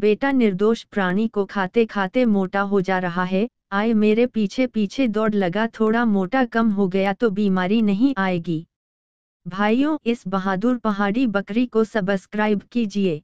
बेटा निर्दोष प्राणी को खाते खाते मोटा हो जा रहा है आए मेरे पीछे पीछे दौड़ लगा थोड़ा मोटा कम हो गया तो बीमारी नहीं आएगी भाइयों इस बहादुर पहाड़ी बकरी को सब्सक्राइब कीजिए